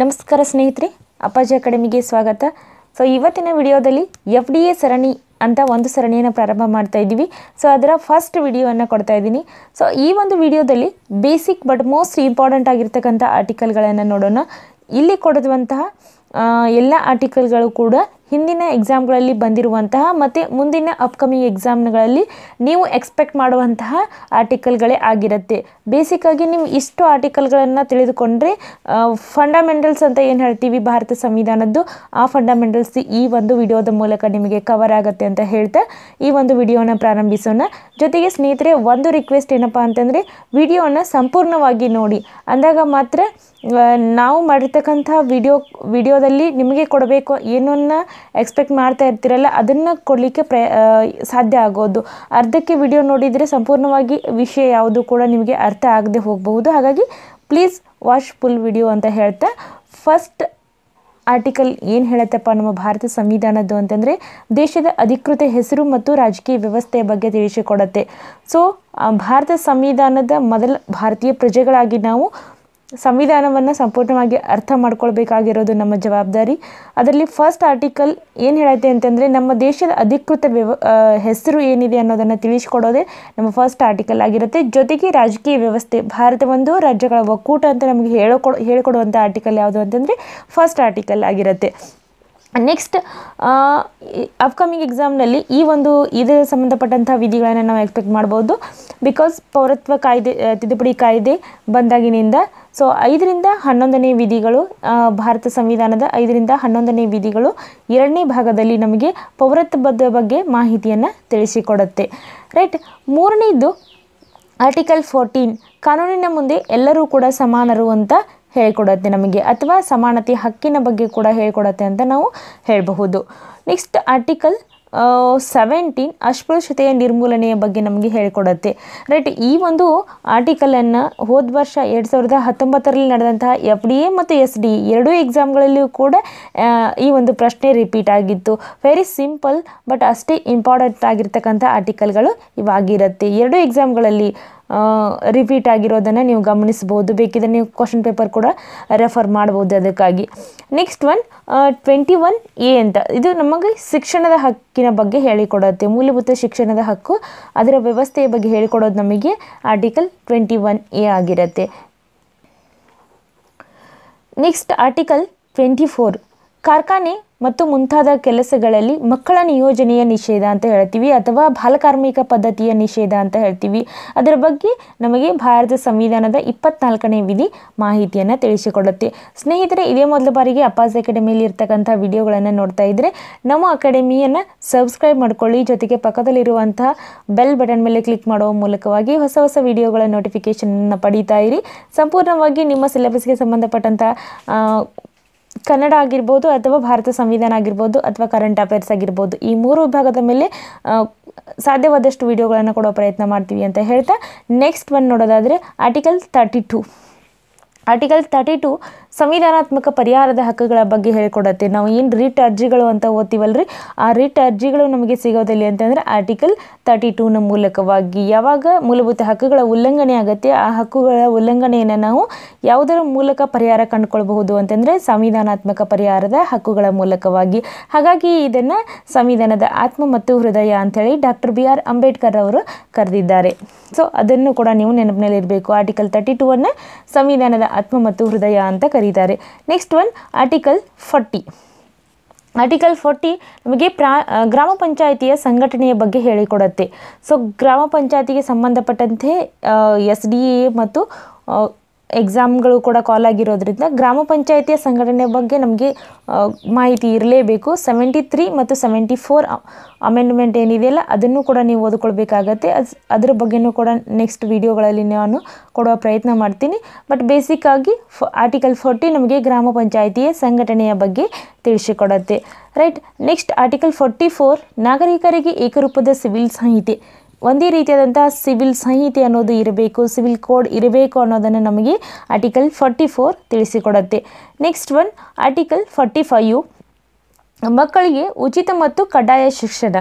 ನಮಸ್ಕಾರ ಸ್ನೇಹಿತರೆ ಅಪ್ಪಾಜಿ ಅಕಾಡೆಮಿಗೆ ಸ್ವಾಗತ ಸೊ ಇವತ್ತಿನ ವಿಡಿಯೋದಲ್ಲಿ ಎಫ್ ಡಿ ಎ ಸರಣಿ ಅಂತ ಒಂದು ಸರಣಿಯನ್ನು ಪ್ರಾರಂಭ ಮಾಡ್ತಾ ಇದ್ದೀವಿ ಸೊ ಅದರ ಫಸ್ಟ್ ವಿಡಿಯೋವನ್ನು ಕೊಡ್ತಾ ಇದ್ದೀನಿ ಸೊ ಈ ಒಂದು ವಿಡಿಯೋದಲ್ಲಿ ಬೇಸಿಕ್ ಬಟ್ ಮೋಸ್ಟ್ ಇಂಪಾರ್ಟೆಂಟ್ ಆಗಿರ್ತಕ್ಕಂಥ ಆರ್ಟಿಕಲ್ಗಳನ್ನು ನೋಡೋಣ ಇಲ್ಲಿ ಕೊಡಿರುವಂತಹ ಎಲ್ಲ ಆರ್ಟಿಕಲ್ಗಳು ಕೂಡ ಹಿಂದಿನ ಎಕ್ಸಾಮ್ಗಳಲ್ಲಿ ಬಂದಿರುವಂತಹ ಮತ್ತು ಮುಂದಿನ ಅಪ್ಕಮಿಂಗ್ ಎಕ್ಸಾಮ್ಗಳಲ್ಲಿ ನೀವು ಎಕ್ಸ್ಪೆಕ್ಟ್ ಮಾಡುವಂತಹ ಆರ್ಟಿಕಲ್ಗಳೇ ಆಗಿರುತ್ತೆ ಬೇಸಿಕ್ಕಾಗಿ ನೀವು ಇಷ್ಟು ಆರ್ಟಿಕಲ್ಗಳನ್ನು ತಿಳಿದುಕೊಂಡ್ರೆ ಫಂಡಮೆಂಟಲ್ಸ್ ಅಂತ ಏನು ಹೇಳ್ತೀವಿ ಭಾರತ ಸಂವಿಧಾನದ್ದು ಆ ಫಂಡಮೆಂಟಲ್ಸ್ ಈ ಒಂದು ವಿಡಿಯೋದ ಮೂಲಕ ನಿಮಗೆ ಕವರ್ ಆಗುತ್ತೆ ಅಂತ ಹೇಳ್ತಾ ಈ ಒಂದು ವಿಡಿಯೋನ ಪ್ರಾರಂಭಿಸೋಣ ಜೊತೆಗೆ ಸ್ನೇಹಿತರೆ ಒಂದು ರಿಕ್ವೆಸ್ಟ್ ಏನಪ್ಪ ಅಂತಂದರೆ ವಿಡಿಯೋನ ಸಂಪೂರ್ಣವಾಗಿ ನೋಡಿ ಅಂದಾಗ ಮಾತ್ರ ನಾವು ಮಾಡಿರ್ತಕ್ಕಂಥ ವಿಡಿಯೋ ವಿಡಿಯೋದಲ್ಲಿ ನಿಮಗೆ ಕೊಡಬೇಕು ಏನನ್ನ ಎಕ್ಸ್ಪೆಕ್ಟ್ ಮಾಡ್ತಾ ಇರ್ತೀರಲ್ಲ ಅದನ್ನು ಕೊಡಲಿಕ್ಕೆ ಪ್ರಯ ಸಾಧ್ಯ ಆಗೋದು ಅರ್ಧಕ್ಕೆ ವಿಡಿಯೋ ನೋಡಿದರೆ ಸಂಪೂರ್ಣವಾಗಿ ವಿಷಯ ಯಾವುದು ಕೂಡ ನಿಮಗೆ ಅರ್ಥ ಆಗದೆ ಹೋಗಬಹುದು ಹಾಗಾಗಿ ಪ್ಲೀಸ್ ವಾಚ್ ಫುಲ್ ವಿಡಿಯೋ ಅಂತ ಹೇಳ್ತಾ ಫಸ್ಟ್ ಆರ್ಟಿಕಲ್ ಏನು ಹೇಳತ್ತಪ್ಪ ನಮ್ಮ ಭಾರತ ಸಂವಿಧಾನದ್ದು ಅಂತಂದರೆ ದೇಶದ ಅಧಿಕೃತ ಹೆಸರು ಮತ್ತು ರಾಜಕೀಯ ವ್ಯವಸ್ಥೆಯ ಬಗ್ಗೆ ತಿಳಿಸಿಕೊಡತ್ತೆ ಸೊ ಭಾರತ ಸಂವಿಧಾನದ ಮೊದಲ ಭಾರತೀಯ ಪ್ರಜೆಗಳಾಗಿ ನಾವು ಸಂವಿಧಾನವನ್ನು ಸಂಪೂರ್ಣವಾಗಿ ಅರ್ಥ ಮಾಡ್ಕೊಳ್ಬೇಕಾಗಿರೋದು ನಮ್ಮ ಜವಾಬ್ದಾರಿ ಅದರಲ್ಲಿ ಫಸ್ಟ್ ಆರ್ಟಿಕಲ್ ಏನು ಹೇಳುತ್ತೆ ಅಂತಂದರೆ ನಮ್ಮ ದೇಶದ ಅಧಿಕೃತ ವ್ಯವ ಹೆಸರು ಏನಿದೆ ಅನ್ನೋದನ್ನು ತಿಳಿಸ್ಕೊಡೋದೇ ನಮ್ಮ ಫಸ್ಟ್ ಆರ್ಟಿಕಲ್ ಆಗಿರುತ್ತೆ ಜೊತೆಗೆ ರಾಜಕೀಯ ವ್ಯವಸ್ಥೆ ಭಾರತ ಒಂದು ರಾಜ್ಯಗಳ ಒಕ್ಕೂಟ ಅಂತ ನಮಗೆ ಹೇಳಿಕೊಡು ಹೇಳಿಕೊಡುವಂಥ ಆರ್ಟಿಕಲ್ ಯಾವುದು ಅಂತಂದರೆ ಫಸ್ಟ್ ಆರ್ಟಿಕಲ್ ಆಗಿರುತ್ತೆ ನೆಕ್ಸ್ಟ್ ಅಪ್ಕಮಿಂಗ್ ಎಕ್ಸಾಮ್ನಲ್ಲಿ ಈ ಒಂದು ಇದರ ಸಂಬಂಧಪಟ್ಟಂಥ ವಿಧಿಗಳನ್ನು ನಾವು ಎಕ್ಸ್ಪೆಕ್ಟ್ ಮಾಡ್ಬೋದು ಬಿಕಾಸ್ ಪೌರತ್ವ ಕಾಯ್ದೆ ತಿದ್ದುಪಡಿ ಕಾಯ್ದೆ ಬಂದಾಗಿನಿಂದ ಸೊ ಐದರಿಂದ ಹನ್ನೊಂದನೇ ವಿಧಿಗಳು ಭಾರತ ಸಂವಿಧಾನದ ಐದರಿಂದ ಹನ್ನೊಂದನೇ ವಿಧಿಗಳು ಎರಡನೇ ಭಾಗದಲ್ಲಿ ನಮಗೆ ಪೌರತ್ವದ ಬಗ್ಗೆ ಮಾಹಿತಿಯನ್ನು ತಿಳಿಸಿಕೊಡುತ್ತೆ ರೈಟ್ ಮೂರನೇದು ಆರ್ಟಿಕಲ್ ಫೋರ್ಟೀನ್ ಕಾನೂನಿನ ಮುಂದೆ ಎಲ್ಲರೂ ಕೂಡ ಸಮಾನರು ಅಂತ ಹೇಳಿಕೊಡತ್ತೆ ನಮಗೆ ಅಥವಾ ಸಮಾನತೆ ಹಕ್ಕಿನ ಬಗ್ಗೆ ಕೂಡ ಹೇಳಿಕೊಡತ್ತೆ ಅಂತ ನಾವು ಹೇಳಬಹುದು ನೆಕ್ಸ್ಟ್ ಆರ್ಟಿಕಲ್ ಸೆವೆಂಟೀನ್ ಅಸ್ಪೃಶ್ಯತೆಯ ನಿರ್ಮೂಲನೆಯ ಬಗ್ಗೆ ನಮಗೆ ಹೇಳಿಕೊಡುತ್ತೆ ರೈಟ್ ಈ ಒಂದು ಆರ್ಟಿಕಲನ್ನು ಹೋದ ವರ್ಷ ಎರಡು ಸಾವಿರದ ಹತ್ತೊಂಬತ್ತರಲ್ಲಿ ನಡೆದಂತಹ ಎಫ್ ಡಿ ಎ ಮತ್ತು ಎಸ್ ಡಿ ಎರಡೂ ಎಕ್ಸಾಮ್ಗಳಲ್ಲಿಯೂ ಕೂಡ ಈ ಒಂದು ಪ್ರಶ್ನೆ ರಿಪೀಟ್ ಆಗಿತ್ತು ವೆರಿ ಸಿಂಪಲ್ ಬಟ್ ಅಷ್ಟೇ ಇಂಪಾರ್ಟೆಂಟ್ ಆಗಿರ್ತಕ್ಕಂಥ ಆರ್ಟಿಕಲ್ಗಳು ಇವಾಗಿರುತ್ತೆ ಎರಡೂ ಎಕ್ಸಾಮ್ಗಳಲ್ಲಿ ರಿಪೀಟ್ ಆಗಿರೋದನ್ನು ನೀವು ಗಮನಿಸ್ಬೋದು ಬೇಕಿದ್ರೆ ನೀವು ಕ್ವಶನ್ ಪೇಪರ್ ಕೂಡ ರೆಫರ್ ಮಾಡ್ಬೋದು ಅದಕ್ಕಾಗಿ next one twenty one A ಅಂತ ಇದು ನಮಗೆ ಶಿಕ್ಷಣದ ಹಕ್ಕಿನ ಬಗ್ಗೆ ಹೇಳಿಕೊಡುತ್ತೆ ಮೂಲಭೂತ ಶಿಕ್ಷಣದ ಹಕ್ಕು ಅದರ ವ್ಯವಸ್ಥೆಯ ಬಗ್ಗೆ ಹೇಳಿಕೊಡೋದು ನಮಗೆ ಆರ್ಟಿಕಲ್ ಟ್ವೆಂಟಿ ಒನ್ ಎ ಆಗಿರುತ್ತೆ ನೆಕ್ಸ್ಟ್ ಆರ್ಟಿಕಲ್ ಟ್ವೆಂಟಿ ಫೋರ್ ಕಾರ್ಖಾನೆ ಮತ್ತು ಮುಂತಾದ ಕೆಲಸಗಳಲ್ಲಿ ಮಕ್ಕಳ ನಿಯೋಜನೆಯ ನಿಷೇಧ ಅಂತ ಹೇಳ್ತೀವಿ ಅಥವಾ ಬಾಲಕಾರ್ಮಿಕ ಪದ್ಧತಿಯ ನಿಷೇಧ ಅಂತ ಹೇಳ್ತೀವಿ ಅದರ ಬಗ್ಗೆ ನಮಗೆ ಭಾರತ ಸಂವಿಧಾನದ ಇಪ್ಪತ್ನಾಲ್ಕನೇ ವಿಧಿ ಮಾಹಿತಿಯನ್ನು ತಿಳಿಸಿಕೊಡುತ್ತೆ ಸ್ನೇಹಿತರೆ ಇದೇ ಮೊದಲ ಬಾರಿಗೆ ಅಪಾಸ್ ಅಕಾಡೆಮಿಯಲ್ಲಿ ಇರ್ತಕ್ಕಂಥ ವಿಡಿಯೋಗಳನ್ನು ನೋಡ್ತಾ ಇದ್ದರೆ ನಮ್ಮ ಅಕಾಡೆಮಿಯನ್ನು ಸಬ್ಸ್ಕ್ರೈಬ್ ಮಾಡ್ಕೊಳ್ಳಿ ಜೊತೆಗೆ ಪಕ್ಕದಲ್ಲಿರುವಂತಹ ಬೆಲ್ ಬಟನ್ ಮೇಲೆ ಕ್ಲಿಕ್ ಮಾಡುವ ಮೂಲಕವಾಗಿ ಹೊಸ ಹೊಸ ವಿಡಿಯೋಗಳ ನೋಟಿಫಿಕೇಷನನ್ನು ಪಡೀತಾ ಇರಿ ಸಂಪೂರ್ಣವಾಗಿ ನಿಮ್ಮ ಸಿಲೆಬಸ್ಗೆ ಸಂಬಂಧಪಟ್ಟಂಥ ಕನ್ನಡ ಆಗಿರ್ಬೋದು ಅಥವಾ ಭಾರತ ಸಂವಿಧಾನ ಆಗಿರ್ಬೋದು ಅಥವಾ ಕರೆಂಟ್ ಅಫೇರ್ಸ್ ಆಗಿರ್ಬೋದು ಈ ಮೂರು ವಿಭಾಗದ ಮೇಲೆ ಸಾಧ್ಯವಾದಷ್ಟು ವಿಡಿಯೋಗಳನ್ನು ಕೊಡೋ ಪ್ರಯತ್ನ ಮಾಡ್ತೀವಿ ಅಂತ ಹೇಳ್ತಾ ನೆಕ್ಸ್ಟ್ ಬಂದು ನೋಡೋದಾದರೆ article thirty two article thirty two ಸಂವಿಧಾನಾತ್ಮಕ ಪರಿಹಾರದ ಹಕ್ಕುಗಳ ಬಗ್ಗೆ ಹೇಳಿಕೊಡತ್ತೆ ನಾವು ಏನು ರಿಟ್ ಅರ್ಜಿಗಳು ಅಂತ ಓದ್ತೀವಲ್ರಿ ಆ ರಿಟ್ ಅರ್ಜಿಗಳು ನಮಗೆ ಸಿಗೋದಲ್ಲಿ ಅಂತಂದರೆ ಆರ್ಟಿಕಲ್ ತರ್ಟಿ ಟೂನ ಮೂಲಕವಾಗಿ ಯಾವಾಗ ಮೂಲಭೂತ ಹಕ್ಕುಗಳ ಉಲ್ಲಂಘನೆ ಆಗುತ್ತೆ ಆ ಹಕ್ಕುಗಳ ಉಲ್ಲಂಘನೆಯನ್ನು ನಾವು ಯಾವುದರ ಮೂಲಕ ಪರಿಹಾರ ಕಂಡುಕೊಳ್ಬಹುದು ಅಂತಂದರೆ ಸಂವಿಧಾನಾತ್ಮಕ ಪರಿಹಾರದ ಹಕ್ಕುಗಳ ಮೂಲಕವಾಗಿ ಹಾಗಾಗಿ ಇದನ್ನು ಸಂವಿಧಾನದ ಆತ್ಮ ಮತ್ತು ಹೃದಯ ಅಂಥೇಳಿ ಡಾಕ್ಟರ್ ಬಿ ಆರ್ ಅಂಬೇಡ್ಕರ್ ಅವರು ಕರೆದಿದ್ದಾರೆ ಸೊ ಅದನ್ನು ಕೂಡ ನೀವು ನೆನಪಿನಲ್ಲಿರಬೇಕು ಆರ್ಟಿಕಲ್ ತರ್ಟಿ ಟೂ ಅನ್ನು ಸಂವಿಧಾನದ ಆತ್ಮ ಮತ್ತು ಹೃದಯ ಅಂತ ಕರಿ ಬರೀತಾರೆ next one article forty article forty ನಮಗೆ ಪ್ರಾ ಗ್ರಾಮ ಪಂಚಾಯಿತಿಯ ಸಂಘಟನೆಯ ಬಗ್ಗೆ ಹೇಳಿಕೊಡತ್ತೆ ಸೊ ಗ್ರಾಮ ಪಂಚಾಯತಿಗೆ ಸಂಬಂಧಪಟ್ಟಂತೆ ಎಸ್ ಡಿ ಎ ಮತ್ತು ಎಕ್ಸಾಮ್ಗಳು ಕೂಡ ಕಾಲ್ ಆಗಿರೋದ್ರಿಂದ ಗ್ರಾಮ ಪಂಚಾಯಿತಿಯ ಸಂಘಟನೆ ಬಗ್ಗೆ ನಮಗೆ ಮಾಹಿತಿ ಇರಲೇಬೇಕು ಸೆವೆಂಟಿ ತ್ರೀ ಮತ್ತು ಸೆವೆಂಟಿ ಫೋರ್ ಅಮೆಂಡ್ಮೆಂಟ್ ಏನಿದೆಯಲ್ಲ ಅದನ್ನು ಕೂಡ ನೀವು ಓದ್ಕೊಳ್ಬೇಕಾಗತ್ತೆ ಅದು ಅದ್ರ ಬಗ್ಗೆಯೂ ಕೂಡ ನೆಕ್ಸ್ಟ್ ವಿಡಿಯೋಗಳಲ್ಲಿ ನಾನು ಕೊಡುವ ಪ್ರಯತ್ನ ಮಾಡ್ತೀನಿ ಬಟ್ ಬೇಸಿಕ್ಕಾಗಿ ಫ ಆರ್ಟಿಕಲ್ ಫೋರ್ಟಿ ನಮಗೆ ಗ್ರಾಮ ಪಂಚಾಯಿತಿಯ ಸಂಘಟನೆಯ ಬಗ್ಗೆ ತಿಳಿಸಿಕೊಡತ್ತೆ right next article forty four ನಾಗರಿಕರಿಗೆ ಏಕರೂಪದ ಸಿವಿಲ್ ಸಂಹಿತೆ ಒಂದೇ ರೀತಿಯಾದಂತಹ ಸಿವಿಲ್ ಸಂಹಿತೆ ಅನ್ನೋದು ಇರಬೇಕು ಸಿವಿಲ್ ಕೋಡ್ ಇರಬೇಕು ಅನ್ನೋದನ್ನು ನಮಗೆ ಆರ್ಟಿಕಲ್ ಫಾರ್ಟಿ ಫೋರ್ ತಿಳಿಸಿಕೊಡುತ್ತೆ next one article forty five ಮಕ್ಕಳಿಗೆ ಉಚಿತ ಮತ್ತು ಕಡ್ಡಾಯ ಶಿಕ್ಷಣ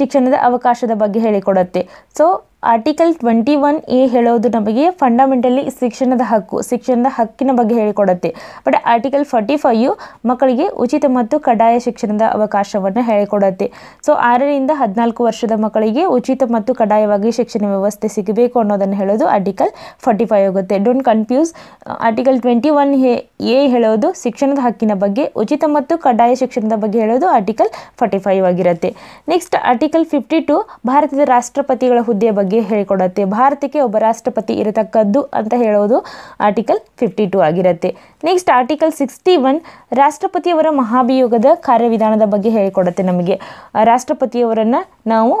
ಶಿಕ್ಷಣದ ಅವಕಾಶದ ಬಗ್ಗೆ ಹೇಳಿಕೊಡುತ್ತೆ so article twenty one A ಹೇಳೋದು ನಮಗೆ ಫಂಡಮೆಂಟಲಿ ಶಿಕ್ಷಣದ ಹಕ್ಕು ಶಿಕ್ಷಣದ ಹಕ್ಕಿನ ಬಗ್ಗೆ ಹೇಳಿಕೊಡುತ್ತೆ ಬಟ್ ಆರ್ಟಿಕಲ್ ಫಾರ್ಟಿ ಫೈವ್ ಮಕ್ಕಳಿಗೆ ಉಚಿತ ಮತ್ತು ಕಡ್ಡಾಯ ಶಿಕ್ಷಣದ ಅವಕಾಶವನ್ನು ಹೇಳಿಕೊಡುತ್ತೆ ಸೊ ಆರರಿಂದ ಹದಿನಾಲ್ಕು ವರ್ಷದ ಮಕ್ಕಳಿಗೆ ಉಚಿತ ಮತ್ತು ಕಡ್ಡಾಯವಾಗಿ ಶಿಕ್ಷಣ ವ್ಯವಸ್ಥೆ ಸಿಗಬೇಕು ಅನ್ನೋದನ್ನು ಹೇಳೋದು ಆರ್ಟಿಕಲ್ ಫಾರ್ಟಿ ಫೈವ್ ಆಗುತ್ತೆ don't confuse article twenty one A ಹೇಳೋದು ಶಿಕ್ಷಣದ ಹಕ್ಕಿನ ಬಗ್ಗೆ ಉಚಿತ ಮತ್ತು ಕಡ್ಡಾಯ ಶಿಕ್ಷಣದ ಬಗ್ಗೆ ಹೇಳೋದು ಆರ್ಟಿಕಲ್ ಫಾರ್ಟಿ ಫೈವ್ ಆಗಿರುತ್ತೆ ನೆಕ್ಸ್ಟ್ ಆರ್ಟಿಕಲ್ ಫಿಫ್ಟಿ ಟು ಭಾರತದ ರಾಷ್ಟ್ರಪತಿಗಳ ಹುದ್ದೆಯ ಬಗ್ಗೆ ಬಗ್ಗೆ ಹೇಳಿಕೊಡುತ್ತೆ ಭಾರತಕ್ಕೆ ಒಬ್ಬ ರಾಷ್ಟ್ರಪತಿ ಇರತಕ್ಕದ್ದು ಅಂತ ಹೇಳೋದು ಆರ್ಟಿಕಲ್ ಫಿಫ್ಟಿ ಟು ಆಗಿರುತ್ತೆ ನೆಕ್ಸ್ಟ್ ಆರ್ಟಿಕಲ್ ಸಿಕ್ಸ್ಟಿ ಒನ್ ರಾಷ್ಟ್ರಪತಿಯವರ ಮಹಾಭಿಯೋಗದ ಕಾರ್ಯವಿಧಾನದ ಬಗ್ಗೆ ಹೇಳಿಕೊಡತ್ತೆ ನಮಗೆ ರಾಷ್ಟ್ರಪತಿಯವರನ್ನು ನಾವು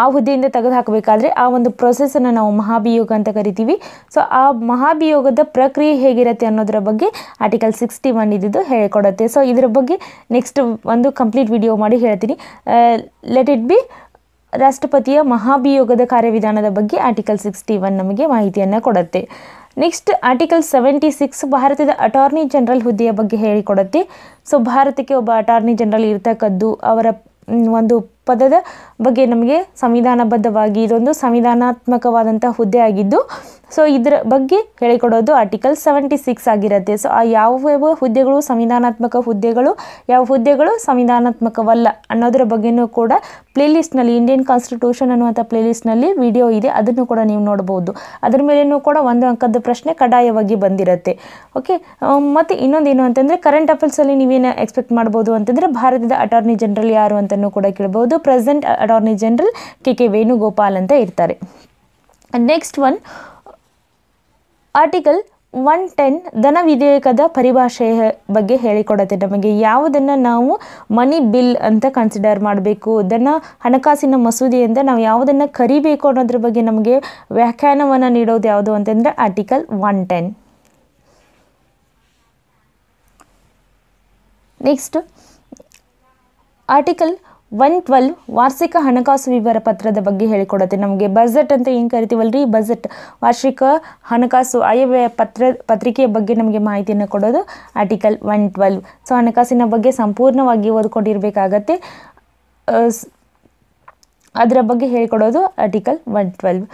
ಆ ಹುದ್ದೆಯಿಂದ ತೆಗೆದು ಹಾಕಬೇಕಾದ್ರೆ ಆ ಒಂದು ಪ್ರೊಸೆಸನ್ನು ನಾವು ಮಹಾಭಿಯೋಗ ಅಂತ ಕರಿತೀವಿ ಸೊ ಆ ಮಹಾಭಿಯೋಗದ ಪ್ರಕ್ರಿಯೆ ಹೇಗಿರುತ್ತೆ ಅನ್ನೋದ್ರ ಬಗ್ಗೆ ಆರ್ಟಿಕಲ್ ಸಿಕ್ಸ್ಟಿ ಒನ್ ಇದ್ದಿದ್ದು ಹೇಳಿಕೊಡುತ್ತೆ ಸೊ ಇದರ ಬಗ್ಗೆ ನೆಕ್ಸ್ಟ್ ಒಂದು ಕಂಪ್ಲೀಟ್ ವಿಡಿಯೋ ಮಾಡಿ ಹೇಳ್ತೀನಿ ಲೆಟ್ ಇಟ್ ಬಿ ರಾಷ್ಟ್ರಪತಿಯ ಮಹಾಭಿಯೋಗದ ಕಾರ್ಯವಿಧಾನದ ಬಗ್ಗೆ ಆರ್ಟಿಕಲ್ ಸಿಕ್ಸ್ಟಿ ಒನ್ ನಮಗೆ ಮಾಹಿತಿಯನ್ನು ಕೊಡುತ್ತೆ ನೆಕ್ಸ್ಟ್ ಆರ್ಟಿಕಲ್ ಸೆವೆಂಟಿ ಸಿಕ್ಸ್ ಭಾರತದ ಅಟಾರ್ನಿ ಜನರಲ್ ಹುದ್ದೆಯ ಬಗ್ಗೆ ಹೇಳಿಕೊಡುತ್ತೆ ಸೊ ಭಾರತಕ್ಕೆ ಒಬ್ಬ ಅಟಾರ್ನಿ ಜನರಲ್ ಇರ್ತಕ್ಕದ್ದು ಅವರ ಒಂದು ಪದದ ಬಗ್ಗೆ ನಮಗೆ ಸಂವಿಧಾನಬದ್ಧವಾಗಿ ಇದೊಂದು ಸಂವಿಧಾನಾತ್ಮಕವಾದಂಥ ಹುದ್ದೆ ಆಗಿದ್ದು ಸೊ ಇದರ ಬಗ್ಗೆ ಹೇಳಿಕೊಡೋದು ಆರ್ಟಿಕಲ್ ಸೆವೆಂಟಿ ಸಿಕ್ಸ್ ಆಗಿರುತ್ತೆ ಸೊ ಆ ಯಾವ ಹುದ್ದೆಗಳು ಸಂವಿಧಾನಾತ್ಮಕ ಹುದ್ದೆಗಳು ಯಾವ ಹುದ್ದೆಗಳು ಸಂವಿಧಾನಾತ್ಮಕವಲ್ಲ ಅನ್ನೋದರ ಬಗ್ಗೆಯೂ ಕೂಡ ಪ್ಲೇಲಿಸ್ಟ್ನಲ್ಲಿ ಇಂಡಿಯನ್ ಕಾನ್ಸ್ಟಿಟ್ಯೂಷನ್ ಅನ್ನುವಂಥ ಪ್ಲೇ ವಿಡಿಯೋ ಇದೆ ಅದನ್ನು ಕೂಡ ನೀವು ನೋಡ್ಬೋದು ಅದರ ಮೇಲೆಯೂ ಕೂಡ ಒಂದು ಅಂಕದ ಪ್ರಶ್ನೆ ಕಡ್ಡಾಯವಾಗಿ ಬಂದಿರುತ್ತೆ ಓಕೆ ಮತ್ತು ಇನ್ನೊಂದೇನು ಅಂತಂದರೆ ಕರೆಂಟ್ ಅಫೇರ್ಸಲ್ಲಿ ನೀವೇನು ಎಕ್ಸ್ಪೆಕ್ಟ್ ಮಾಡ್ಬೋದು ಅಂತಂದರೆ ಭಾರತದ ಅಟಾರ್ನಿ ಜನರಲ್ ಯಾರು ಅಂತಲೂ ಕೂಡ ಕೇಳ್ಬೋದು present attorney general K K Venugopal ಅಂತ ಇರ್ತಾರೆ next one article one ten ಧನ ವಿಧೇಯಕದ ಪರಿಭಾಷೆಯ ಬಗ್ಗೆ ಹೇಳಿಕೊಡತ್ತೆ ನಮಗೆ ಯಾವುದನ್ನು ನಾವು ಮನಿ ಬಿಲ್ ಅಂತ ಕನ್ಸಿಡರ್ ಮಾಡಬೇಕು ಧನ ಹಣಕಾಸಿನ ಮಸೂದೆಯಿಂದ ನಾವು ಯಾವುದನ್ನು ಕರಿಬೇಕು ಅನ್ನೋದ್ರ ಬಗ್ಗೆ ನಮಗೆ ವ್ಯಾಖ್ಯಾನವನ್ನು ನೀಡೋದು ಯಾವುದು ಅಂತಂದರೆ article one ten next article one twelve ವಾರ್ಷಿಕ ಹಣಕಾಸು ವಿವರ ಪತ್ರದ ಬಗ್ಗೆ ಹೇಳಿಕೊಡುತ್ತೆ ನಮಗೆ ಬಜೆಟ್ ಅಂತ ಏನು ಕರಿತೀವಲ್ರಿ ಬಜೆಟ್ ವಾರ್ಷಿಕ ಹಣಕಾಸು ಆಯವ್ಯಯ ಪತ್ರ ಪತ್ರಿಕೆಯ ಬಗ್ಗೆ ನಮಗೆ ಮಾಹಿತಿಯನ್ನು ಕೊಡೋದು ಆರ್ಟಿಕಲ್ ಒನ್ ಟ್ವೆಲ್ವ್ ಸೊ ಹಣಕಾಸಿನ ಬಗ್ಗೆ ಸಂಪೂರ್ಣವಾಗಿ ಓದ್ಕೊಂಡಿರಬೇಕಾಗತ್ತೆ ಅದರ ಬಗ್ಗೆ ಹೇಳಿಕೊಡೋದು article one twelve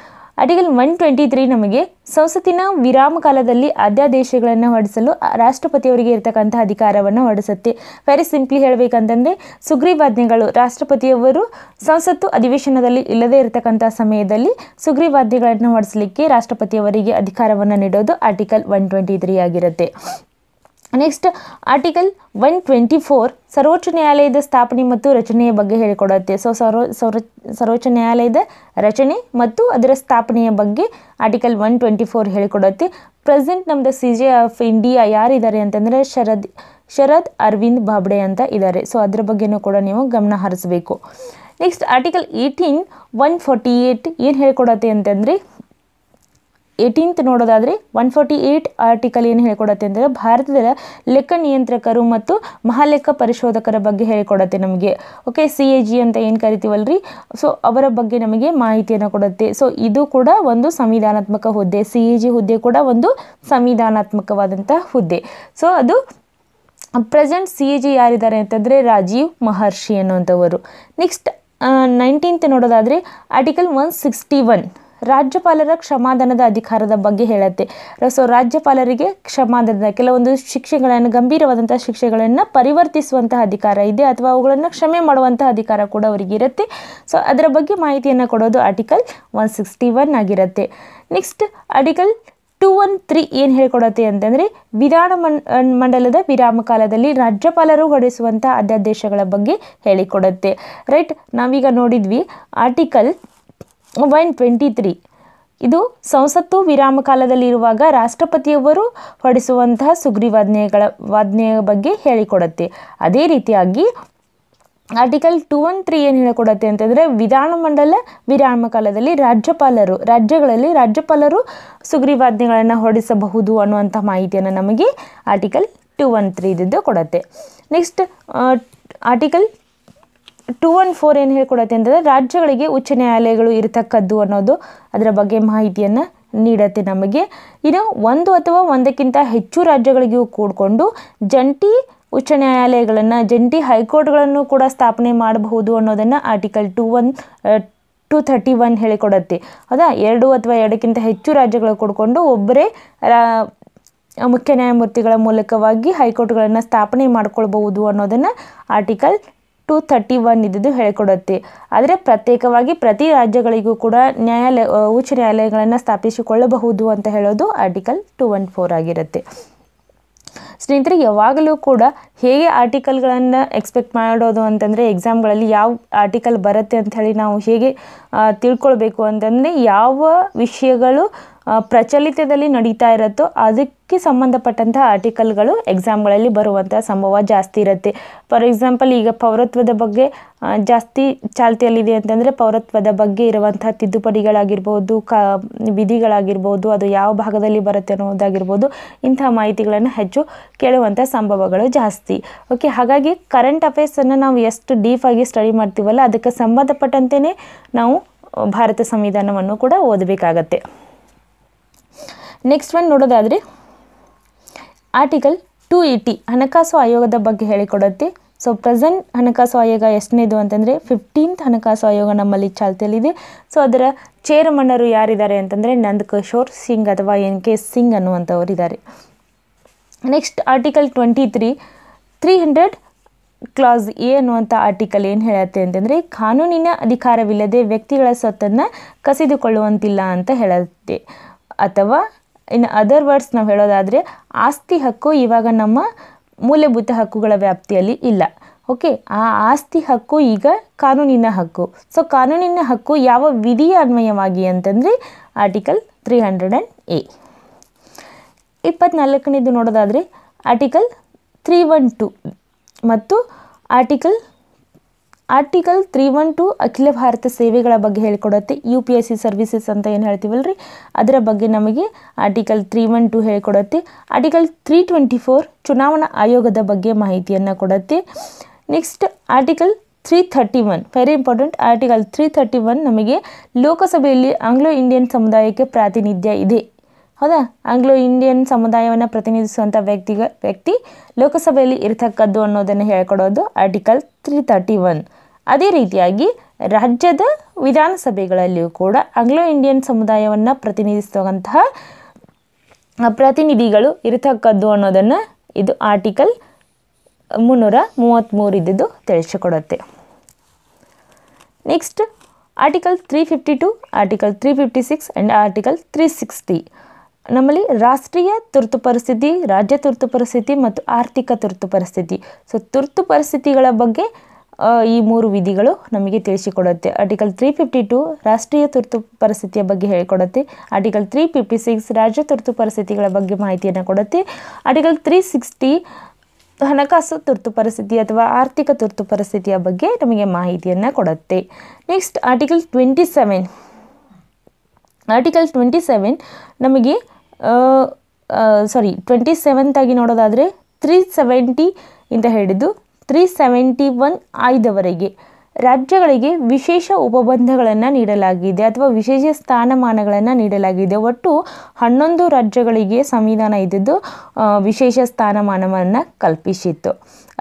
article one twenty three ನಮಗೆ ಸಂಸತ್ತಿನ ವಿರಾಮ ಕಾಲದಲ್ಲಿ ಅಧ್ಯಾದೇಶಗಳನ್ನು ಹೊರಡಿಸಲು ರಾಷ್ಟ್ರಪತಿಯವರಿಗೆ ಇರತಕ್ಕಂಥ ಅಧಿಕಾರವನ್ನು ಹೊರಡಿಸುತ್ತೆ ವೆರಿ ಸಿಂಪ್ಲಿ ಹೇಳಬೇಕಂತಂದರೆ ಸುಗ್ರೀವಾಜ್ಞೆಗಳು ರಾಷ್ಟ್ರಪತಿಯವರು ಸಂಸತ್ತು ಅಧಿವೇಶನದಲ್ಲಿ ಇಲ್ಲದೇ ಇರತಕ್ಕಂಥ ಸಮಯದಲ್ಲಿ ಸುಗ್ರೀವಾಜ್ಞೆಗಳನ್ನು ಹೊರಡಿಸಲಿಕ್ಕೆ ರಾಷ್ಟ್ರಪತಿಯವರಿಗೆ ಅಧಿಕಾರವನ್ನು ನೀಡೋದು ಆರ್ಟಿಕಲ್ ಒನ್ ಟ್ವೆಂಟಿ ತ್ರೀ ಆಗಿರುತ್ತೆ next article one twenty four ಸರ್ವೋಚ್ಚ ನ್ಯಾಯಾಲಯದ ಸ್ಥಾಪನೆ ಮತ್ತು ರಚನೆಯ ಬಗ್ಗೆ ಹೇಳಿಕೊಡುತ್ತೆ ಸೊ ಸರ್ವ ಸರ್ವ ಸರ್ವೋಚ್ಚ ನ್ಯಾಯಾಲಯದ ರಚನೆ ಮತ್ತು ಅದರ ಸ್ಥಾಪನೆಯ ಬಗ್ಗೆ ಆರ್ಟಿಕಲ್ ಒನ್ ಟ್ವೆಂಟಿ ಫೋರ್ ಹೇಳಿಕೊಡುತ್ತೆ ಪ್ರೆಸೆಂಟ್ ನಮ್ಮದು ಸಿ ಜೆ ಆಫ್ ಇಂಡಿಯಾ ಯಾರಿದ್ದಾರೆ ಅಂತಂದರೆ ಶರದ್ ಶರದ್ ಅರವಿಂದ್ ಬಾಬ್ಡೆ ಅಂತ ಇದ್ದಾರೆ ಸೊ ಅದರ ಬಗ್ಗೆನೂ ಕೂಡ ನೀವು ಗಮನ ಹರಿಸಬೇಕು next article eighteen one forty eight ಏನು ಹೇಳ್ಕೊಡತ್ತೆ ಅಂತಂದರೆ ಏಯ್ಟೀನ್ತ್ ನೋಡೋದಾದರೆ ಒನ್ ಫೋರ್ಟಿ ಏಯ್ಟ್ ಆರ್ಟಿಕಲ್ ಏನು ಹೇಳಿಕೊಡತ್ತೆ ಅಂದರೆ ಭಾರತದ ಲೆಕ್ಕ ನಿಯಂತ್ರಕರು ಮತ್ತು ಮಹಾಲೆಕ್ಕ ಪರಿಶೋಧಕರ ಬಗ್ಗೆ ಹೇಳಿಕೊಡತ್ತೆ ನಮಗೆ ಓಕೆ ಸಿ ಎ ಜಿ ಅಂತ ಏನು ಕರಿತೀವಲ್ರಿ ಸೊ ಅವರ ಬಗ್ಗೆ ನಮಗೆ ಮಾಹಿತಿಯನ್ನು ಕೊಡುತ್ತೆ ಸೊ ಇದು ಕೂಡ ಒಂದು ಸಂವಿಧಾನಾತ್ಮಕ ಹುದ್ದೆ ಸಿ ಎ ಜಿ ಹುದ್ದೆ ಕೂಡ ಒಂದು ಸಂವಿಧಾನಾತ್ಮಕವಾದಂಥ ಹುದ್ದೆ ಸೊ ಅದು ಪ್ರೆಸೆಂಟ್ ಸಿ ಎ ಜಿ ಯಾರಿದ್ದಾರೆ ಅಂತಂದರೆ ರಾಜೀವ್ ಮಹರ್ಷಿ ಅನ್ನುವಂಥವರು ನೆಕ್ಸ್ಟ್ ನೈನ್ಟೀನ್ತ್ ನೋಡೋದಾದರೆ ಆರ್ಟಿಕಲ್ ಒನ್ ಸಿಕ್ಸ್ಟಿ ಒನ್ ರಾಜ್ಯಪಾಲರ ಕ್ಷಮಾದಾನದ ಅಧಿಕಾರದ ಬಗ್ಗೆ ಹೇಳುತ್ತೆ ಸೊ ರಾಜ್ಯಪಾಲರಿಗೆ ಕ್ಷಮಾದಾನದ ಕೆಲವೊಂದು ಶಿಕ್ಷೆಗಳನ್ನು ಗಂಭೀರವಾದಂತಹ ಶಿಕ್ಷೆಗಳನ್ನು ಪರಿವರ್ತಿಸುವಂತಹ ಅಧಿಕಾರ ಇದೆ ಅಥವಾ ಅವುಗಳನ್ನು ಕ್ಷಮೆ ಮಾಡುವಂತಹ ಅಧಿಕಾರ ಕೂಡ ಅವರಿಗೆ ಇರುತ್ತೆ ಸೊ ಅದರ ಬಗ್ಗೆ ಮಾಹಿತಿಯನ್ನು ಕೊಡೋದು ಆರ್ಟಿಕಲ್ ಒನ್ ಸಿಕ್ಸ್ಟಿ ಒನ್ ಆಗಿರುತ್ತೆ next article two one three ಏನು ಹೇಳ್ಕೊಡತ್ತೆ ಅಂತಂದರೆ ವಿಧಾನ ಮಂಡಲದ ವಿರಾಮ ಕಾಲದಲ್ಲಿ ರಾಜ್ಯಪಾಲರು ಹೊರಡಿಸುವಂಥ ಅಧ್ಯಾದೇಶಗಳ ಬಗ್ಗೆ ಹೇಳಿಕೊಡುತ್ತೆ ರೈಟ್ ನಾವೀಗ ನೋಡಿದ್ವಿ ಆರ್ಟಿಕಲ್ ಒನ್ ಟ್ವೆಂಟಿ ತ್ರೀ ಇದು ಸಂಸತ್ತು ವಿರಾಮ ಕಾಲದಲ್ಲಿರುವಾಗ ರಾಷ್ಟ್ರಪತಿಯವರು ಹೊರಡಿಸುವಂತಹ ಸುಗ್ರೀವಾಜ್ಞೆಗಳ ವಾಜ್ಞೆಯ ಬಗ್ಗೆ ಹೇಳಿಕೊಡತ್ತೆ ಅದೇ ರೀತಿಯಾಗಿ ಆರ್ಟಿಕಲ್ ಟೂ ಒನ್ ತ್ರೀ ಏನು ಹೇಳಿಕೊಡತ್ತೆ ಅಂತಂದರೆ ವಿಧಾನಮಂಡಲ ವಿರಾಮ ಕಾಲದಲ್ಲಿ ರಾಜ್ಯಪಾಲರು ರಾಜ್ಯಗಳಲ್ಲಿ ರಾಜ್ಯಪಾಲರು ಸುಗ್ರೀವಾಜ್ಞೆಗಳನ್ನು ಹೊರಡಿಸಬಹುದು ಅನ್ನುವಂಥ ಮಾಹಿತಿಯನ್ನು ನಮಗೆ ಆರ್ಟಿಕಲ್ ಟೂ ಒನ್ ತ್ರೀ ಇದ್ದು ಕೊಡುತ್ತೆ next article two one four ಏನು ಹೇಳ್ಕೊಡತ್ತೆ ಅಂತಂದರೆ ರಾಜ್ಯಗಳಿಗೆ ಉಚ್ಚ ನ್ಯಾಯಾಲಯಗಳು ಇರತಕ್ಕದ್ದು ಅನ್ನೋದು ಅದರ ಬಗ್ಗೆ ಮಾಹಿತಿಯನ್ನು ನೀಡತ್ತೆ ನಮಗೆ ಇನ್ನು ಒಂದು ಅಥವಾ ಒಂದಕ್ಕಿಂತ ಹೆಚ್ಚು ರಾಜ್ಯಗಳಿಗೂ ಕೂಡಿಕೊಂಡು ಜಂಟಿ ಉಚ್ಚ ನ್ಯಾಯಾಲಯಗಳನ್ನು ಜಂಟಿ ಹೈಕೋರ್ಟ್ಗಳನ್ನು ಕೂಡ ಸ್ಥಾಪನೆ ಮಾಡಬಹುದು ಅನ್ನೋದನ್ನು article two one two thirty one ಹೇಳಿಕೊಡತ್ತೆ ಹೌದಾ ಎರಡು ಅಥವಾ ಎರಡಕ್ಕಿಂತ ಹೆಚ್ಚು ರಾಜ್ಯಗಳು ಕೂಡಿಕೊಂಡು ಒಬ್ಬರೇ ರಾ ಮುಖ್ಯ ನ್ಯಾಯಮೂರ್ತಿಗಳ ಮೂಲಕವಾಗಿ ಹೈಕೋರ್ಟ್ಗಳನ್ನು ಸ್ಥಾಪನೆ ಮಾಡಿಕೊಳ್ಬಹುದು ಅನ್ನೋದನ್ನು ಆರ್ಟಿಕಲ್ ಟು ಥರ್ಟಿ ಒನ್ ಇದ್ದಿದ್ದು ಹೇಳಿಕೊಡುತ್ತೆ ಆದರೆ ಪ್ರತ್ಯೇಕವಾಗಿ ಪ್ರತಿ ರಾಜ್ಯಗಳಿಗೂ ಕೂಡ ನ್ಯಾಯಾಲಯ ಉಚ್ಚ ನ್ಯಾಯಾಲಯಗಳನ್ನು ಸ್ಥಾಪಿಸಿಕೊಳ್ಳಬಹುದು ಅಂತ ಹೇಳೋದು ಆರ್ಟಿಕಲ್ ಟು ಒನ್ ಫೋರ್ ಆಗಿರುತ್ತೆ ಸ್ನೇಹಿತರೆ ಯಾವಾಗಲೂ ಕೂಡ ಹೇಗೆ ಆರ್ಟಿಕಲ್ಗಳನ್ನು ಎಕ್ಸ್ಪೆಕ್ಟ್ ಮಾಡೋದು ಅಂತಂದರೆ ಎಕ್ಸಾಮ್ಗಳಲ್ಲಿ ಯಾವ ಆರ್ಟಿಕಲ್ ಬರುತ್ತೆ ಅಂಥೇಳಿ ನಾವು ಹೇಗೆ ತಿಳ್ಕೊಳ್ಬೇಕು ಅಂತಂದರೆ ಯಾವ ವಿಷಯಗಳು ಪ್ರಚಲಿತದಲ್ಲಿ ನಡೀತಾ ಇರುತ್ತೋ ಅದಕ್ಕೆ ಸಂಬಂಧಪಟ್ಟಂತಹ ಆರ್ಟಿಕಲ್ಗಳು ಎಕ್ಸಾಮ್ಗಳಲ್ಲಿ ಬರುವಂಥ ಸಂಭವ ಜಾಸ್ತಿ ಇರುತ್ತೆ ಫಾರ್ ಎಕ್ಸಾಂಪಲ್ ಈಗ ಪೌರತ್ವದ ಬಗ್ಗೆ ಜಾಸ್ತಿ ಚಾಲ್ತಿಯಲ್ಲಿದೆ ಅಂತಂದರೆ ಪೌರತ್ವದ ಬಗ್ಗೆ ಇರುವಂತಹ ತಿದ್ದುಪಡಿಗಳಾಗಿರ್ಬೋದು ಕ ವಿಧಿಗಳಾಗಿರ್ಬೋದು ಅದು ಯಾವ ಭಾಗದಲ್ಲಿ ಬರುತ್ತೆ ಅನ್ನೋದಾಗಿರ್ಬೋದು ಇಂತಹ ಮಾಹಿತಿಗಳನ್ನು ಹೆಚ್ಚು ಕೇಳುವಂಥ ಸಂಭವಗಳು ಜಾಸ್ತಿ ಓಕೆ ಹಾಗಾಗಿ ಕರೆಂಟ್ ಅಫೇರ್ಸನ್ನು ನಾವು ಎಷ್ಟು ಡೀಫಾಗಿ ಸ್ಟಡಿ ಮಾಡ್ತೀವಲ್ಲ ಅದಕ್ಕೆ ಸಂಬಂಧಪಟ್ಟಂತೆಯೇ ನಾವು ಭಾರತ ಸಂವಿಧಾನವನ್ನು ಕೂಡ ಓದಬೇಕಾಗತ್ತೆ ನೆಕ್ಸ್ಟ್ ಒನ್ ನೋಡೋದಾದರೆ ಆರ್ಟಿಕಲ್ ಟು ಏಯ್ಟಿ ಹಣಕಾಸು ಆಯೋಗದ ಬಗ್ಗೆ ಹೇಳಿಕೊಡುತ್ತೆ ಸೊ ಪ್ರೆಸೆಂಟ್ ಹಣಕಾಸು ಆಯೋಗ ಎಷ್ಟನೇದು ಅಂತಂದರೆ ಫಿಫ್ಟೀನ್ತ್ ಹಣಕಾಸು ಆಯೋಗ ನಮ್ಮಲ್ಲಿ ಚಾಲ್ತಿಯಲ್ಲಿದೆ ಸೊ ಅದರ ಚೇರ್ಮನ್ನರು ಯಾರಿದ್ದಾರೆ ಅಂತಂದರೆ ಕಿಶೋರ್ ಸಿಂಗ್ ಅಥವಾ ಎನ್ ಕೆ ಸಿಂಗ್ ಇದ್ದಾರೆ next article twenty three three hundred clause A ಅನ್ನುವಂಥ ಆರ್ಟಿಕಲ್ ಏನು ಹೇಳುತ್ತೆ ಅಂತಂದರೆ ಕಾನೂನಿನ ಅಧಿಕಾರವಿಲ್ಲದೆ ವ್ಯಕ್ತಿಗಳ ಸ್ವತ್ತನ್ನು ಕಸಿದುಕೊಳ್ಳುವಂತಿಲ್ಲ ಅಂತ ಹೇಳುತ್ತೆ ಅಥವಾ ಇನ್ನು ಅದರ್ ವರ್ಡ್ಸ್ ನಾವು ಹೇಳೋದಾದರೆ ಆಸ್ತಿ ಹಕ್ಕು ಇವಾಗ ನಮ್ಮ ಮೂಲಭೂತ ಹಕ್ಕುಗಳ ವ್ಯಾಪ್ತಿಯಲ್ಲಿ ಇಲ್ಲ ಓಕೆ ಆ ಆಸ್ತಿ ಹಕ್ಕು ಈಗ ಕಾನೂನಿನ ಹಕ್ಕು ಸೊ ಕಾನೂನಿನ ಹಕ್ಕು ಯಾವ ವಿಧಿಯ ಅನ್ವಯವಾಗಿ ಅಂತಂದರೆ article three hundred and A ಇಪ್ಪತ್ನಾಲ್ಕನೇದು ನೋಡೋದಾದರೆ ಆರ್ಟಿಕಲ್ ತ್ರೀ ಒನ್ ಟು ಮತ್ತು article article three one two ಅಖಿಲ ಭಾರತ ಸೇವೆಗಳ ಬಗ್ಗೆ ಹೇಳಿಕೊಡುತ್ತೆ U P S C services ಅಂತ ಏನು ರೀ ಅದರ ಬಗ್ಗೆ ನಮಗೆ ಆರ್ಟಿಕಲ್ ತ್ರೀ ಒನ್ ಟು ಹೇಳಿಕೊಡುತ್ತೆ ಆರ್ಟಿಕಲ್ ತ್ರೀ ಟ್ವೆಂಟಿ ಫೋರ್ ಚುನಾವಣಾ ಆಯೋಗದ ಬಗ್ಗೆ ಮಾಹಿತಿಯನ್ನು ಕೊಡುತ್ತೆ next article three thirty one very important article three thirty one ನಮಗೆ ಲೋಕಸಭೆಯಲ್ಲಿ ಆಂಗ್ಲೋ ಇಂಡಿಯನ್ ಸಮುದಾಯಕ್ಕೆ ಪ್ರಾತಿನಿಧ್ಯ ಇದೆ ಹೌದಾ ಆಂಗ್ಲೋ ಇಂಡಿಯನ್ ಸಮುದಾಯವನ್ನು ಪ್ರತಿನಿಧಿಸುವಂಥ ವ್ಯಕ್ತಿಗ ವ್ಯಕ್ತಿ ಲೋಕಸಭೆಯಲ್ಲಿ ಇರತಕ್ಕದ್ದು ಅನ್ನೋದನ್ನು ಹೇಳ್ಕೊಡೋದು ಆರ್ಟಿಕಲ್ ತ್ರೀ ತರ್ಟಿ ಒನ್ ಅದೇ ರೀತಿಯಾಗಿ ರಾಜ್ಯದ ವಿಧಾನಸಭೆಗಳಲ್ಲಿಯೂ ಕೂಡ ಆಂಗ್ಲೋ ಇಂಡಿಯನ್ ಸಮುದಾಯವನ್ನು ಪ್ರತಿನಿಧಿಸುವಂತಹ ಪ್ರತಿನಿಧಿಗಳು ಇರತಕ್ಕದ್ದು ಅನ್ನೋದನ್ನು ಇದು ಆರ್ಟಿಕಲ್ ಮುನ್ನೂರ ಮೂವತ್ತ್ಮೂರಿದ್ದು ತಿಳಿಸಿಕೊಡುತ್ತೆ next article three fifty two article three fifty six and article three sixty ನಮ್ಮಲ್ಲಿ ರಾಷ್ಟ್ರೀಯ ತುರ್ತು ಪರಿಸ್ಥಿತಿ ರಾಜ್ಯ ತುರ್ತು ಪರಿಸ್ಥಿತಿ ಮತ್ತು ಆರ್ಥಿಕ ತುರ್ತು ಪರಿಸ್ಥಿತಿ ಸೊ ತುರ್ತು ಪರಿಸ್ಥಿತಿಗಳ ಬಗ್ಗೆ ಈ ಮೂರು ವಿಧಿಗಳು ನಮಗೆ ತಿಳಿಸಿಕೊಡುತ್ತೆ ಆರ್ಟಿಕಲ್ ತ್ರೀ ಫಿಫ್ಟಿ ಟು ರಾಷ್ಟ್ರೀಯ ತುರ್ತು ಪರಿಸ್ಥಿತಿಯ ಬಗ್ಗೆ ಹೇಳಿಕೊಡುತ್ತೆ ಆರ್ಟಿಕಲ್ ತ್ರೀ ಫಿಫ್ಟಿ ಸಿಕ್ಸ್ ರಾಜ್ಯ ತುರ್ತು ಪರಿಸ್ಥಿತಿಗಳ ಬಗ್ಗೆ ಮಾಹಿತಿಯನ್ನು ಕೊಡುತ್ತೆ ಆರ್ಟಿಕಲ್ ತ್ರೀ ಸಿಕ್ಸ್ಟಿ ಹಣಕಾಸು ತುರ್ತು ಪರಿಸ್ಥಿತಿ ಅಥವಾ ಆರ್ಥಿಕ ತುರ್ತು ಪರಿಸ್ಥಿತಿಯ ಬಗ್ಗೆ ನಮಗೆ ಮಾಹಿತಿಯನ್ನು ಕೊಡುತ್ತೆ next article twenty seven article twenty seven ನಮಗೆ ಸಾರಿ ಟ್ವೆಂಟಿ ಸೆವೆಂತಾಗಿ ನೋಡೋದಾದರೆ ತ್ರೀ ಸೆವೆಂಟಿ ಇಂತ ಹೇಳಿದ್ದು ತ್ರೀ ಸೆವೆಂಟಿ ಒನ್ ಆಯ್ದವರೆಗೆ ರಾಜ್ಯಗಳಿಗೆ ವಿಶೇಷ ಉಪಬಂಧಗಳನ್ನು ನೀಡಲಾಗಿದೆ ಅಥವಾ ವಿಶೇಷ ಸ್ಥಾನಮಾನಗಳನ್ನು ನೀಡಲಾಗಿದೆ ಒಟ್ಟು ಹನ್ನೊಂದು ರಾಜ್ಯಗಳಿಗೆ ಸಂವಿಧಾನ ಇದ್ದದ್ದು ವಿಶೇಷ ಸ್ಥಾನಮಾನವನ್ನು ಕಲ್ಪಿಸಿತ್ತು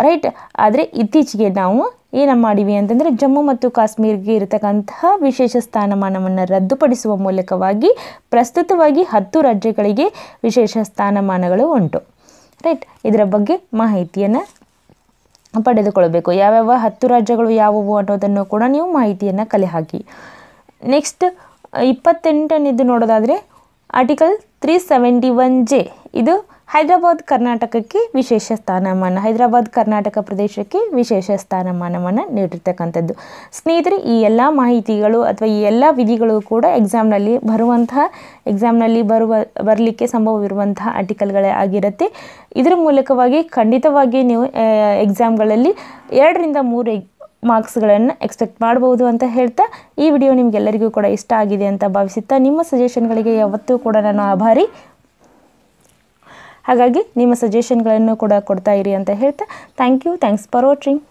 ರೈಟ್ ಆದರೆ ಇತ್ತೀಚೆಗೆ ನಾವು ಏನು ಮಾಡಿವಿ ಅಂತಂದರೆ ಜಮ್ಮು ಮತ್ತು ಕಾಶ್ಮೀರಿಗೆ ಇರತಕ್ಕಂತಹ ವಿಶೇಷ ಸ್ಥಾನಮಾನವನ್ನು ರದ್ದುಪಡಿಸುವ ಮೂಲಕವಾಗಿ ಪ್ರಸ್ತುತವಾಗಿ ಹತ್ತು ರಾಜ್ಯಗಳಿಗೆ ವಿಶೇಷ ಸ್ಥಾನಮಾನಗಳು ಉಂಟು ರೈಟ್ ಇದರ ಬಗ್ಗೆ ಮಾಹಿತಿಯನ್ನು ಪಡೆದುಕೊಳ್ಳಬೇಕು ಯಾವ್ಯಾವ ಹತ್ತು ರಾಜ್ಯಗಳು ಯಾವುವು ಅನ್ನೋದನ್ನು ಕೂಡ ನೀವು ಮಾಹಿತಿಯನ್ನು ಕಲೆ ಹಾಕಿ ನೆಕ್ಸ್ಟ್ ಇಪ್ಪತ್ತೆಂಟನೇದು ನೋಡೋದಾದರೆ article three seventy one J ಇದು ಹೈದರಾಬಾದ್ ಕರ್ನಾಟಕಕ್ಕೆ ವಿಶೇಷ ಸ್ಥಾನಮಾನ ಹೈದರಾಬಾದ್ ಕರ್ನಾಟಕ ಪ್ರದೇಶಕ್ಕೆ ವಿಶೇಷ ಸ್ಥಾನಮಾನವನ್ನು ನೀಡಿರ್ತಕ್ಕಂಥದ್ದು ಸ್ನೇಹಿತರೆ ಈ ಎಲ್ಲ ಮಾಹಿತಿಗಳು ಅಥವಾ ಈ ಎಲ್ಲ ವಿಧಿಗಳು ಕೂಡ ಎಕ್ಸಾಮ್ನಲ್ಲಿ ಬರುವಂತಹ ಎಕ್ಸಾಮ್ನಲ್ಲಿ ಬರುವ ಬರಲಿಕ್ಕೆ ಸಂಭವವಿರುವಂತಹ ಆರ್ಟಿಕಲ್ಗಳೇ ಆಗಿರುತ್ತೆ ಇದರ ಮೂಲಕವಾಗಿ ಖಂಡಿತವಾಗಿ ನೀವು ಎಕ್ಸಾಮ್ಗಳಲ್ಲಿ ಎರಡರಿಂದ ಮೂರು ಮಾರ್ಕ್ಸ್ಗಳನ್ನು ಎಕ್ಸ್ಪೆಕ್ಟ್ ಮಾಡಬಹುದು ಅಂತ ಹೇಳ್ತಾ ಈ ವಿಡಿಯೋ ನಿಮಗೆಲ್ಲರಿಗೂ ಕೂಡ ಇಷ್ಟ ಆಗಿದೆ ಅಂತ ಭಾವಿಸುತ್ತಾ ನಿಮ್ಮ ಸಜೆಷನ್ಗಳಿಗೆ ಯಾವತ್ತೂ ಕೂಡ ನಾನು ಆಭಾರಿ ಹಾಗಾಗಿ ನಿಮ್ಮ ಸಜೆಷನ್ಗಳನ್ನು ಕೂಡ ಕೊಡ್ತಾ ಇರಿ ಅಂತ ಹೇಳ್ತಾ thank you thanks for watching